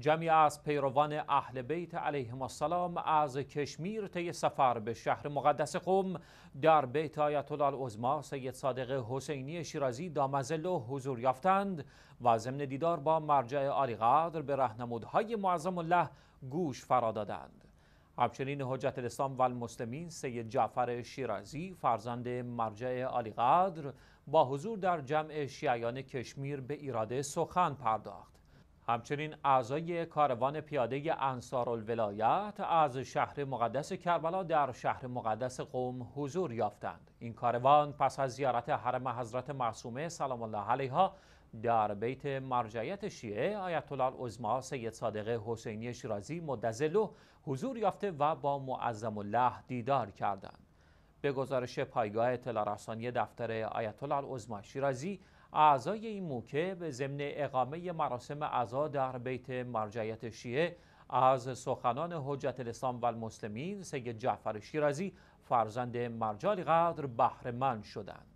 جمعی از پیروان اهل بیت علیهم السلام از کشمیر طی سفر به شهر مقدس قوم در بیت آیت الله سید صادق حسینی شیرازی دامزلو حضور یافتند و ضمن دیدار با مرجع عالیقدر به رهنمودهای معظم الله گوش فرا دادند همچنین حجت الاسلام و المسلمین سید جعفر شیرازی فرزند مرجع عالیقدر با حضور در جمع شیعیان کشمیر به ایراده سخن پرداخت همچنین اعضای کاروان پیاده انصار الولایت از شهر مقدس کربلا در شهر مقدس قوم حضور یافتند. این کاروان پس از زیارت حرم حضرت معصومه سلام الله علیها در بیت مرجعیت شیعه آیت الله العظما سید صادق حسینی شیرازی مدظله حضور یافته و با معظم الله دیدار کردند. به گزارش پایگاه اطلاع رسانی دفتر آیت الله شیرازی اعضای این موکه به ضمن اقامه مراسم عزا در بیت مرجعیت شیعه از سخنان حجت الاسلام والمسلمین سید جعفر شیرازی فرزند مرجال قدر بهرهمند شدند